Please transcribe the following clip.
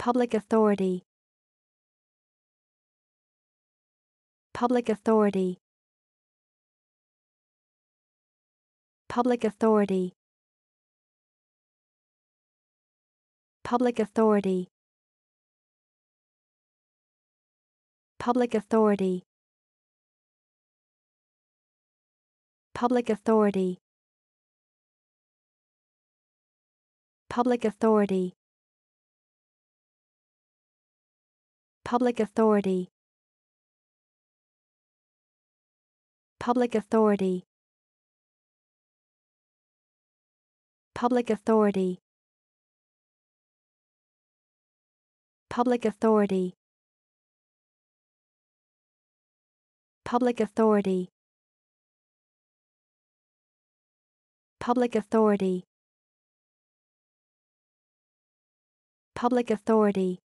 Public authority. Public authority. Public authority. Public authority. Public authority. Public authority. Public authority. Public authority. Public authority. Public authority. Public authority. Public authority. Public authority. Public authority.